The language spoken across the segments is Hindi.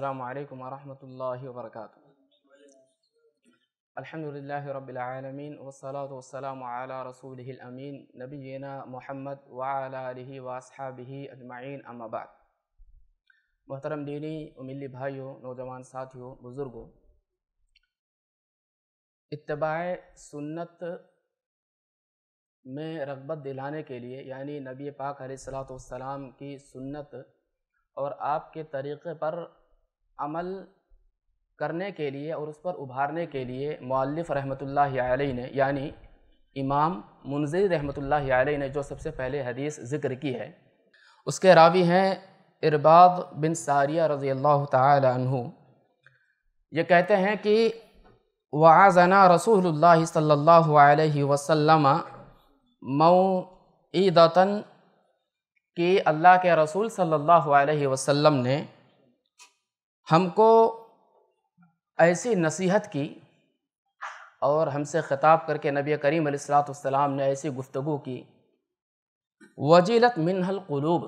السلام عليكم ورحمة الله وبركاته الحمد لله رب العالمين والصلاة والسلام على رسوله الأمين نبينا محمد وعلى آله وأصحابه أجمعين أما بعد मोहतरम दीनी उमिली भाइयों नौजवान साथियों बुज़ुर्गों इतबा सुन्नत में रगबत दिलाने के लिए यानी नबी पाक सलाम की सुन्नत और आपके तरीक़े पर अमल करने के लिए और उस पर उभारने के लिए मौलफ़ रहमत आलही ने यानी इमाम मुनजर रहमत आलही ने जो सबसे पहले हदीस ज़िक्र की है उसके रावी हैं इरबाद बिन सारिया रज़ी अल्लाह तहु ये कहते हैं कि वाजना रसूल सल्ह वसम मऊदता कि अल्लाह के रसूल सल्लल्लाहु अलैहि वसल्लम ने हमको ऐसी नसीहत की और हमसे ख़िताब करके नबी करीम अलैहिस्सलाम ने ऐसी गुफ्तु की वजीलत मिनहल क़लूब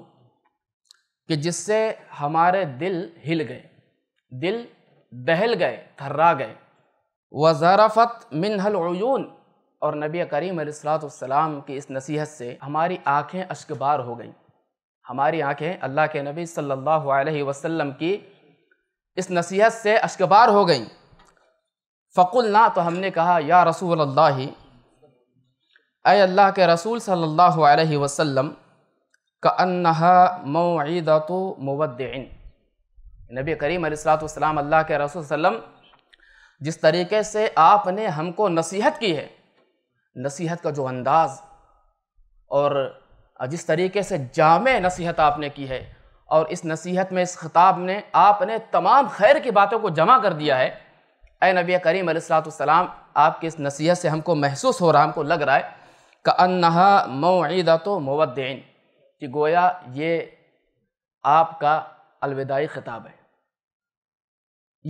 कि जिससे हमारे दिल हिल गए दिल दहल गए थर्रा गए वजारफ़त मिनहल उयून और नबी करीम अलैहिस्सलाम की इस नसीहत से हमारी आँखें अश्कबार हो गईं हमारी आँखें अल्लाह के नबी सल्लल्लाहु अलैहि वसल्लम की इस नसीहत से अशकबार हो गई फ़कुल ना तो हमने कहा या रसूल अल्लाह ही अल्लाह के रसूल सल्लल्लाहु अलैहि वसल्लम का अन्नहा मौदत मुवद्दिन नबी करीम सलाम अल्लाह के रसूल वसल्लम जिस तरीके से आपने हमको नसीहत की है नसीहत का जो अंदाज़ और जिस तरीके से जाम नसीहत आपने की है और इस नसीहत में इस खिताब ने आपने तमाम खैर की बातों को जमा कर दिया है ए नबी करीम सलाम आपकी इस नसीहत से हमको महसूस हो रहा हमको लग रहा है का अनहा मौदा तो कि गोया ये आपका अलविदाई ख़िताब है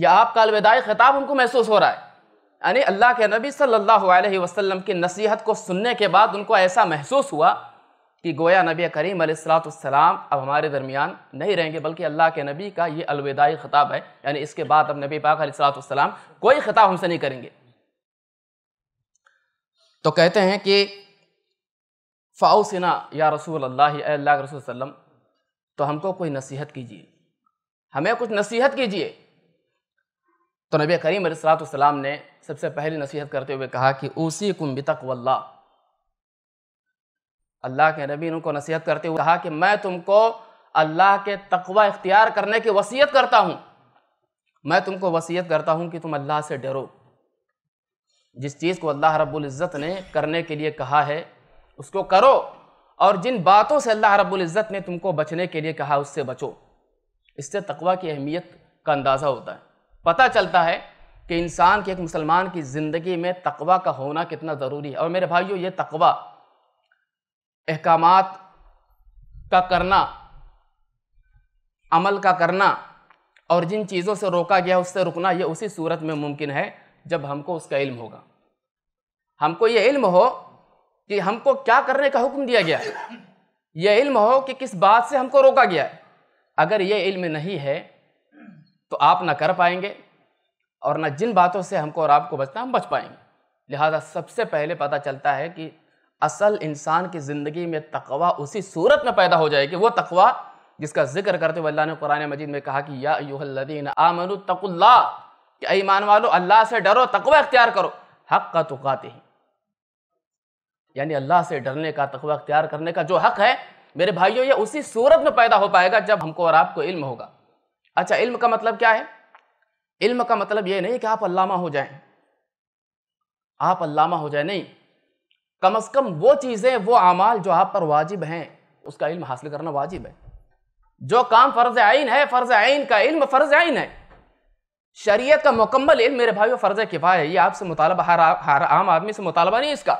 यह आपका अलविदाई ख़िताब उनको महसूस हो रहा है यानी अल्लाह के नबी सल्लल्लाहु अलैहि वसल्लम की नसीहत को सुनने के बाद उनको ऐसा महसूस हुआ कि गोया नबी करीम सलाम अब हमारे दरमियान नहीं रहेंगे बल्कि अल्लाह के नबी का ये अलविदाई खिताब है यानी इसके बाद अब नबी पाक सलाम कोई खिताब हमसे नहीं करेंगे तो कहते हैं कि फ़ाउसिना या रसूल अल्लाह अल्लाह के रसूल सल्लम तो हमको कोई नसीहत कीजिए हमें कुछ नसीहत कीजिए तो नबी करीम सलाम ने सबसे पहली नसीहत करते हुए कहा कि उसी कुम वल्ला अल्लाह के नबी उनको नसीहत करते हुए कहा कि मैं तुमको अल्लाह के तकवा इख्तियार करने की वसीयत करता हूँ मैं तुमको वसीयत करता हूँ कि तुम अल्लाह से डरो जिस चीज़ को अल्लाह रब्बुल इज़्ज़त ने करने के लिए कहा है उसको करो और जिन बातों से अल्लाह रब्बुल इज़्ज़त ने तुमको बचने के लिए कहा उससे बचो इससे तकवा की अहमियत का अंदाज़ा होता है पता चलता है कि इंसान के एक मुसलमान की ज़िंदगी में तकवा का होना कितना ज़रूरी है और मेरे भाइयों ये तकवा अहकाम का करना अमल का करना और जिन चीज़ों से रोका गया उससे रुकना यह उसी सूरत में मुमकिन है जब हमको उसका इल्म होगा हमको ये इल्म हो कि हमको क्या करने का हुक्म दिया गया है यह इल्म हो कि किस बात से हमको रोका गया है अगर ये इल्म नहीं है तो आप ना कर पाएंगे और ना जिन बातों से हमको और आपको बचना हम बच पाएंगे लिहाजा सबसे पहले पता चलता है कि असल इंसान की ज़िंदगी में तकवा उसी सूरत में पैदा हो जाएगी वो तकवा जिसका जिक्र करते हुए अल्लाह ने कुरान मजीद में कहा कि यादीन आमनु तकुल्ला कि ईमान वालो अल्लाह से डरो तकवा अख्तियार करो हक का तुकाते ही यानी अल्लाह से डरने का तकवा अख्तियार करने का जो हक है मेरे भाइयों ये उसी सूरत में पैदा हो पाएगा जब हमको और आपको इल्म होगा अच्छा इल्म का मतलब क्या है इल्म का मतलब ये नहीं कि आप अल्लामा हो जाएं आप अल्लामा हो जाए नहीं कम अज़ कम वो चीज़ें वो अमाल जो आप पर वाजिब हैं उसका इल्म हासिल करना वाजिब है जो काम फ़र्ज़ आइन है फ़र्ज़ आइन का इल्म फ़र्ज़ आइन है शरीयत का मुकम्मल इल्म मेरे भाई फ़र्ज़ किफ़ाय है ये आपसे मुतालबा हर, हर आम आदमी से मुतालबा नहीं इसका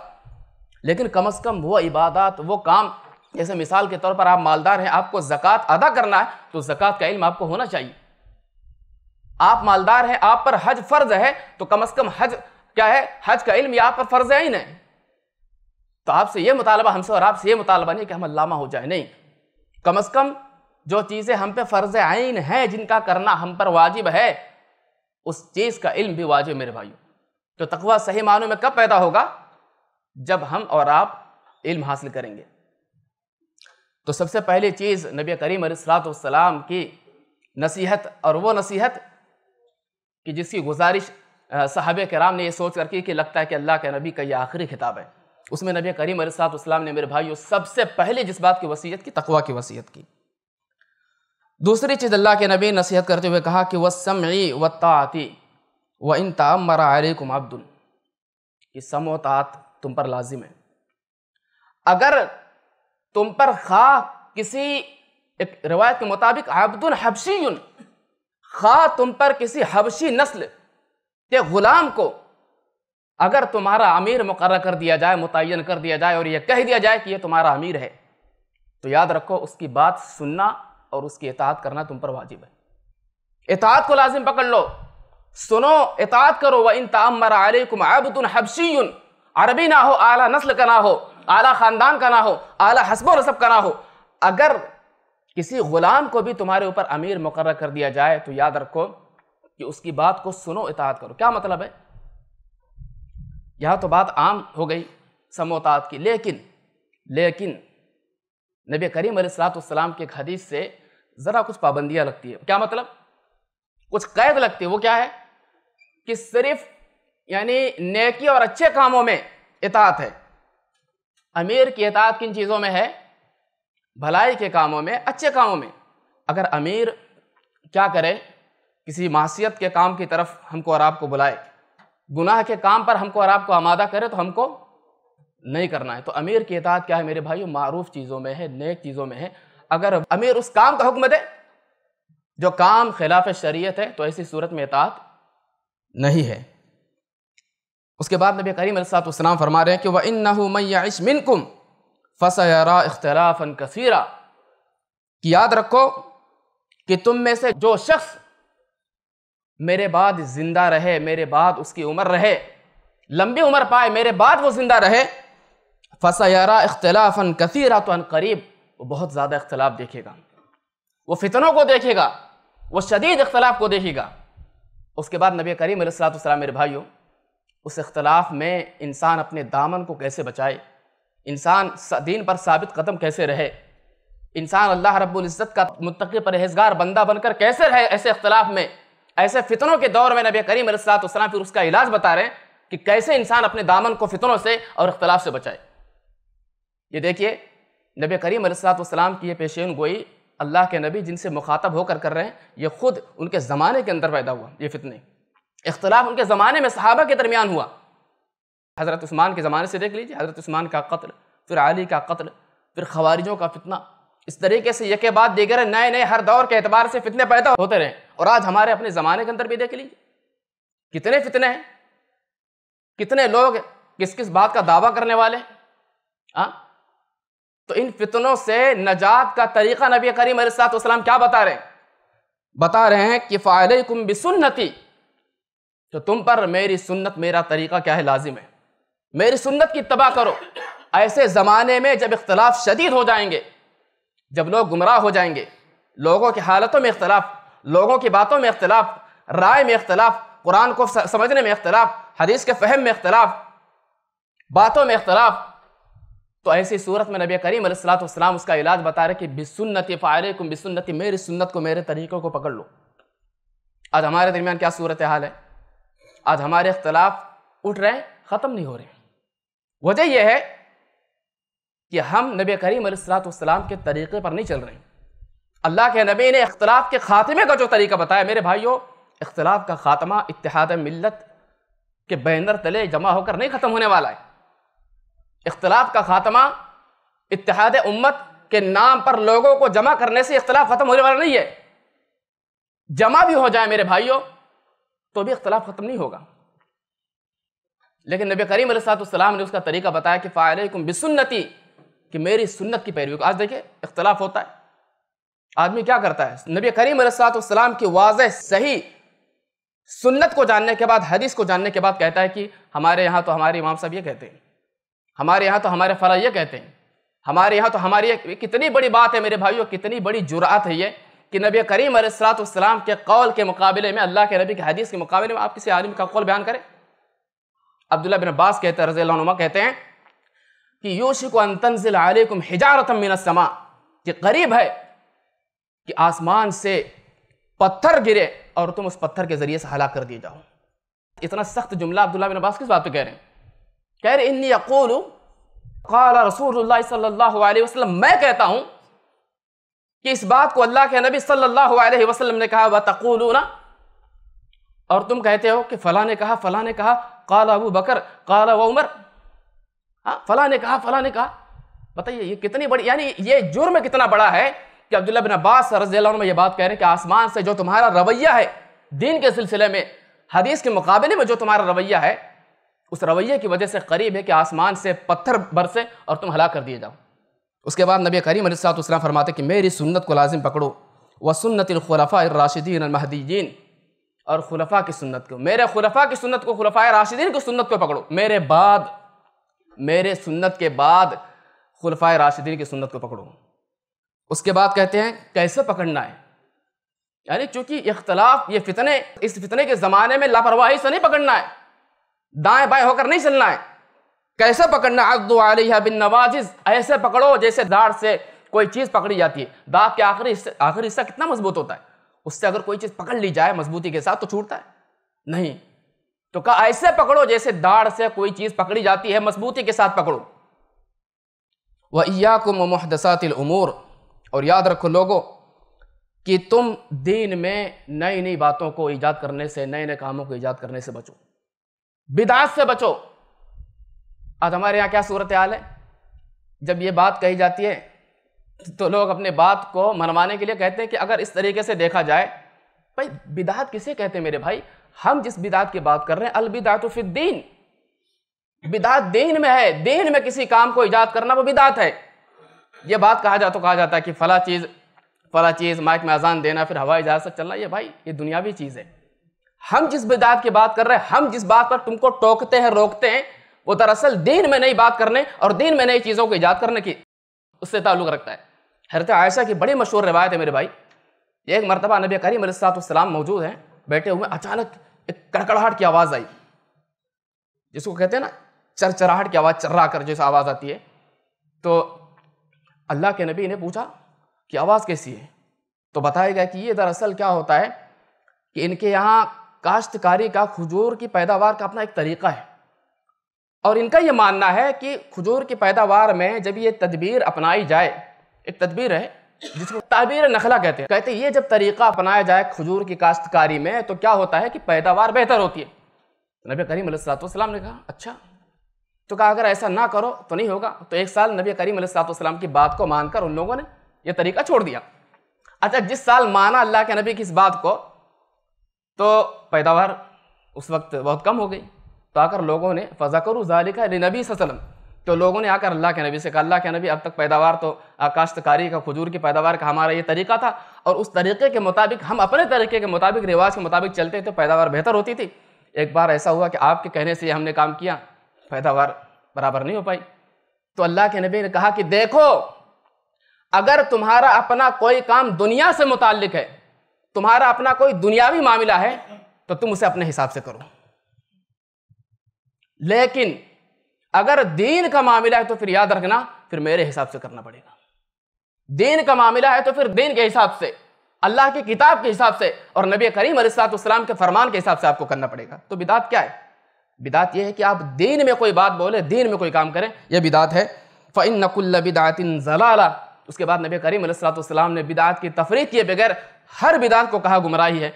लेकिन कम अज़ कम वो इबादत वो काम जैसे मिसाल के तौर पर आप मालदार हैं आपको ज़क़़त अदा करना है तो ज़क़़त का इल्म आपको होना चाहिए आप मालदार हैं आप पर हज फ़र्ज़ है तो कम अज़ कम हज क्या है हज का इल्म आप पर फ़र्ज़ आइन है तो आपसे ये मुतालबा हमसे और आपसे ये मुतालबा नहीं कि हम अल्लामा हो जाए नहीं कम अज़ कम जो चीज़ें हम पे फ़र्ज़ आइन हैं जिनका करना हम पर वाजिब है उस चीज़ का इल्म भी वाजिब मेरे भाइयों तो तकवा सही मानों में कब पैदा होगा जब हम और आप इल्म हासिल करेंगे तो सबसे पहली चीज़ नबी करीम सलाम की नसीहत और वो नसीहत कि जिसकी गुजारिश साहब कराम ने ये सोच कर की कि लगता है कि अल्लाह के नबी का ये आखिरी खिताब है उसमें नबी करीम सातम ने मेरे भाइयों सबसे पहले जिस बात की वसीयत की तकवा की वसीयत की दूसरी चीज़ अल्लाह के नबी नसीहत करते हुए कहा कि वह समई व ताती व इन तमरा कुम अब्दुल कि सम व तात तुम पर लाजिम है अगर तुम पर खा किसी एक रिवायत के मुताबिक अब्दुल हबशी खा तुम पर किसी हबशी नस्ल के ग़ुलाम को अगर तुम्हारा अमीर मुकर कर दिया जाए मुतन कर दिया जाए और यह कह दिया जाए कि यह तुम्हारा अमीर है तो याद रखो उसकी बात सुनना और उसकी एतात करना तुम पर वाजिब है एतात को लाजिम पकड़ लो सुनो एतात करो व इन तमर आबुन अरबी ना हो आला नस्ल का ना हो आला ख़ानदान का ना हो आला हसब रसब का ना हो अगर किसी ग़ुलाम को भी तुम्हारे ऊपर अमीर मुकर कर दिया जाए तो याद रखो कि उसकी बात को सुनो इतात करो क्या मतलब है यह तो बात आम हो गई समोतात की लेकिन लेकिन नबी करीम सलाम के हदीस से ज़रा कुछ पाबंदियाँ लगती है क्या मतलब कुछ कैद लगती है वो क्या है कि सिर्फ यानी नेकी और अच्छे कामों में इतात है अमीर की इतात किन चीज़ों में है भलाई के कामों में अच्छे कामों में अगर अमीर क्या करे किसी मासीत के काम की तरफ हमको और आपको बुलाए गुनाह के काम पर हमको और आपको आमादा करे तो हमको नहीं करना है तो अमीर की एतात क्या है मेरे भाई मारूफ चीज़ों में है नेक चीज़ों में है अगर अमीर उस काम का हुक्म दे जो काम खिलाफ शरीयत है तो ऐसी सूरत में इतात नहीं है उसके बाद नबी करीम अलसातम फरमा रहे हैं कि वह इन नैश मिनकुम फसरा अख्तलाफन कसीरा कि याद रखो कि तुम में से जो शख्स मेरे बाद जिंदा रहे मेरे बाद उसकी उम्र रहे लंबी उम्र पाए मेरे बाद वो जिंदा रहे फसयारा इख्तलाफन रात करीब वो बहुत ज़्यादा इख्तलाफ देखेगा वो फितनों को देखेगा वो शदीद इख्तलाफ को देखेगा उसके बाद नबी करीम सलाम मेरे भाइयों उस इख्तलाफ में इंसान अपने दामन को कैसे बचाए इंसान दीन पर साबित कदम कैसे रहे इंसान अल्लाह रब्बुल इज़्ज़त का मुतक़ी परहेजगार बंदा बनकर कैसे रहे ऐसे इख्तलाफ में ऐसे फितनों के दौर में नबी करीम सलाम फिर उसका इलाज बता रहे हैं कि कैसे इंसान अपने दामन को फितनों से और अख्तलाफ से बचाए ये देखिए नबी करीम सलाम की ये पेशेन गोई अल्लाह के नबी जिनसे मुखातब होकर कर रहे हैं ये खुद उनके ज़माने के अंदर पैदा हुआ ये फितने इख्तलाफ उनके ज़माने में सहाबा के दरमियान हुआ हज़रत स्मान के ज़माने से देख लीजिए हज़रत उस्मान का कत्ल फिर अली का कत्ल फिर खवारिजों का फितना इस तरीके से यके बाद दीगर नए नए हर दौर के अतबार से फितने पैदा होते रहे और आज हमारे अपने ज़माने के अंदर भी देख लीजिए कितने फितने हैं कितने लोग किस किस बात का दावा करने वाले हैं हाँ? तो इन फितनों से नजात का तरीका नबी करीम सलाम क्या बता रहे हैं बता रहे हैं कि फ़ायल कुम बिसन्नति तो तुम पर मेरी सुन्नत मेरा तरीका क्या है लाजिम है मेरी सुन्नत की तबाह करो ऐसे ज़माने में जब इख्तलाफ शदीद हो जाएंगे जब लोग गुमराह हो जाएंगे लोगों की हालतों में इख्तलाफ लोगों की बातों में इख्तलाफ राय में इख्तलाफ कुरान को समझने में इख्तलाफ हदीस के फहम में इख्तलाफ बातों में इख्तलाफ तो ऐसी सूरत में नबी करीम सलाम उसका इलाज बता रहे कि बिसुन्नति फ़ायरे को बिसुन्नति मेरी सुन्नत को मेरे तरीक़ों को पकड़ लो आज हमारे दरमियान क्या सूरत हाल है आज हमारे अख्तिलाफ उठ रहे हैं ख़त्म नहीं हो रहे वजह यह है कि हम नबी करीम सलाम के तरीक़े पर नहीं चल रहे हैं अल्लाह के नबी ने अख्तलाफ के ख़ात्मे का जो तरीका बताया मेरे भाइयों इख्तलाफ का ख़ात्मा इतिहाद मिलत के बैनर तले जमा होकर नहीं ख़त्म होने वाला है इख्तलाफ का ख़ात्मा इतिहाद उम्मत के नाम पर लोगों को जमा करने से इख्तलाफ ख़त्म होने वाला नहीं है जमा भी हो जाए मेरे भाइयों तो भी इख्तलाफ ख़त्म नहीं होगा लेकिन नबी करीम सलाम ने उसका तरीका बताया कि फ़ायरकुम बिसुन्नति कि मेरी सुन्नत की पैरवी को आज देखिए इख्तलाफ होता है आदमी क्या करता है नबी करीम सलाम की वाज सही सुन्नत को जानने के बाद हदीस को जानने के बाद कहता है कि हमारे यहाँ तो हमारे इमाम साहब ये कहते हैं हमारे यहाँ तो हमारे फला ये कहते हैं हमारे यहाँ तो हमारी ये कितनी बड़ी बात है मेरे भाइयों कितनी बड़ी जुरात है ये कि नबी करीम सलाम के कौल के मुकाबले में अल्लाह के नबी के हदीस के मुकाबले में आप किसी आलिम का कौल बयान करें अब्दुल्ला बिन अब्बास कहते हैं रजील कहते हैं कि यूशिक तंजिल आलिकुम हिजारतम मिनसमा कि करीब है कि आसमान से पत्थर गिरे और तुम उस पत्थर के जरिए से हला कर दिए जाओ इतना सख्त जुमला अब्दुल्ला बिन अब्बास किस बात पे कह रहे हैं कह रहे इन्नी अकोलू काला रसूल सल्लल्लाहु मैं कहता हूं कि इस बात को अल्लाह के नबी सल्लल्लाहु अलैहि वसल्लम ने कहा वतकूलू ना और तुम कहते हो कि फला ने कहा फला ने कहा काला अबू बकर काला व उमर हाँ फला ने कहा फला ने कहा बताइए ये कितनी बड़ी यानी ये जुर्म कितना बड़ा है कि अब्दुल्ला बिन अब्बास रजील में यह बात कह रहे हैं कि आसमान से जो तुम्हारा रवैया है दीन के सिलसिले में हदीस के मुकाबले में जो तुम्हारा रवैया है उस रवैये की वजह से करीब है कि आसमान से पत्थर बरसे और तुम हला कर दिए जाओ उसके बाद नबी करीम अलैहिस्सलाम फरमाते कि मेरी सुन्नत को लाजिम पकड़ो व सुन्नतलखलफ़ा राशिदीन महदीन और खुलफा की सुन्नत को मेरे खुलफा की सुन्नत को खुलफा राशिदीन की सुन्नत को पकड़ो मेरे बाद मेरे सुन्नत के बाद खुलफा राशिदीन की सुन्नत को पकड़ो उसके बाद कहते हैं कैसे पकड़ना है यानी चूंकि इख्तलाफ ये फितने इस फितने के ज़माने में लापरवाही से नहीं पकड़ना है दाएं बाएं होकर नहीं चलना है कैसे पकड़ना है बिन नवाजिज ऐसे पकड़ो जैसे दाढ़ से कोई चीज़ पकड़ी जाती है दाँत के आखिरी आखिरी हिस्सा कितना मजबूत होता है उससे अगर कोई चीज़ पकड़ ली जाए मजबूती के साथ तो छूटता है नहीं तो कहा ऐसे पकड़ो जैसे दाढ़ से कोई चीज़ पकड़ी जाती है मजबूती के साथ पकड़ो वह या को उमूर और याद रखो लोगों कि तुम दीन में नई नई बातों को ईजाद करने से नए नए कामों को ईजाद करने से बचो बिदात से बचो आज हमारे यहाँ क्या सूरत हाल है जब ये बात कही जाती है तो लोग अपने बात को मनवाने के लिए कहते हैं कि अगर इस तरीके से देखा जाए भाई बिदात किसे कहते हैं मेरे भाई हम जिस बिदात की बात कर रहे हैं अलबिदात फिर दीन बिदात दीन में है दीन में किसी काम को ईजाद करना वो बिदात है ये बात कहा जाए तो कहा जाता है कि फला चीज़ फला चीज़ माइक में अजान देना फिर हवाई जहाज़ से चलना ये भाई ये दुनियावी चीज़ है हम जिस बिदात की बात कर रहे हैं हम जिस बात पर तुमको टोकते हैं रोकते हैं वो दरअसल दीन में नई बात करने और दीन में नई चीज़ों को ईजाद करने की उससे ताल्लुक़ रखता है हरत आयशा की बड़ी मशहूर रवायत है मेरे भाई एक मरतबा नबी करीम सलाम मौजूद हैं बैठे हुए अचानक एक कड़कड़ाहट की आवाज़ आई जिसको कहते हैं ना चरचराहट की आवाज़ चर्रा कर जैसे आवाज़ आती है तो अल्लाह के नबी ने पूछा कि आवाज़ कैसी है तो बताया गया कि ये दरअसल क्या होता है कि इनके यहाँ काश्तकारी का खजूर की पैदावार का अपना एक तरीका है और इनका ये मानना है कि खजूर की पैदावार में जब ये तदबीर अपनाई जाए एक तदबीर है जिसको तबीर नखला कहते हैं कहते हैं ये जब तरीका अपनाया जाए खजूर की काश्तकारी में तो क्या होता है कि पैदावार बेहतर होती है तो नबी करीम सलाम ने कहा अच्छा तो कहा अगर ऐसा ना करो तो नहीं होगा तो एक साल नबी करीम सलाम की बात को मानकर उन लोगों ने यह तरीका छोड़ दिया अच्छा जिस साल माना अल्लाह के नबी की इस बात को तो पैदावार उस वक्त बहुत कम हो गई तो आकर लोगों ने फ़जाकर ज़ालिका नबी वसलम तो लोगों ने आकर अल्लाह के नबी से कहा अल्लाह के नबी अब तक पैदावार तो काश्तकारी का खजूर की पैदावार का हमारा ये तरीका था और उस तरीके के मुताबिक हम अपने तरीके के मुताबिक रिवाज के मुताबिक चलते तो पैदावार बेहतर होती थी एक बार ऐसा हुआ कि आपके कहने से हमने काम किया पैदावार बराबर नहीं हो पाई तो अल्लाह के नबी ने कहा कि देखो अगर तुम्हारा अपना कोई काम दुनिया से मुतालिक है तुम्हारा अपना कोई दुनियावी मामला है तो तुम उसे अपने हिसाब से करो लेकिन अगर दीन का मामला है तो फिर याद रखना फिर मेरे हिसाब से करना पड़ेगा दीन का मामला है तो फिर दीन के हिसाब से अल्लाह की किताब के हिसाब से और नबी करीम अलैहिस्सलाम के फरमान के हिसाब से आपको करना पड़ेगा तो बिदात क्या है बिदात यह है कि आप दीन में कोई बात बोले दीन में कोई काम करें यह बिदात है फ़ैन नकुल्ल बिदातिन जलाला उसके बाद नबी करीम ने बिदात की तफरी किए बगैर हर बिदात को कहा गुमराही है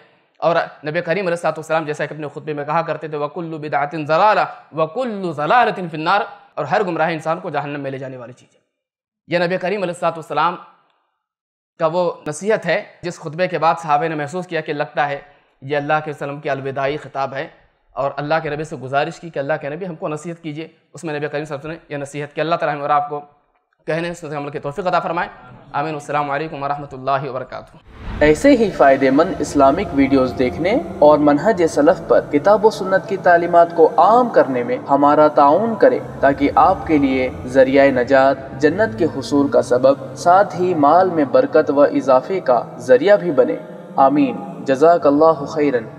और नबी करीम जैसा कि अपने खुतबे में कहा करते थे वकुल्लु बिदातिन जलाला वकुल्लु जलालतिन फिन्नार और हर गुमराह इंसान को जहन्नम में ले जाने वाली चीज़ें यह नबी करीम सलाम का वो नसीहत है जिस खुतबे के बाद साहब ने महसूस किया कि लगता है ये अल्लाह के वसलम की अलविदाई खिताब है और अल्लाह के नबी से गुजारिश की कि अल्लाह के नबी हमको नसीहत कीजिए उसमें नबी करीम सब ने यह नसीहत की अल्लाह तला और आपको कहने सुनते अमल के तोफ़ी अदा फ़रमाएँ आमीन अल्लाम वरहमल वर्क ऐसे ही फ़ायदेमंद इस्लामिक वीडियोस देखने और मनहज सलफ़ पर किताब व सुन्नत की तालीमत को आम करने में हमारा ताउन करें ताकि आपके लिए जरिया नजात जन्नत के हसूल का सबब साथ ही माल में बरकत व इजाफे का जरिया भी बने आमीन जजाक खैरन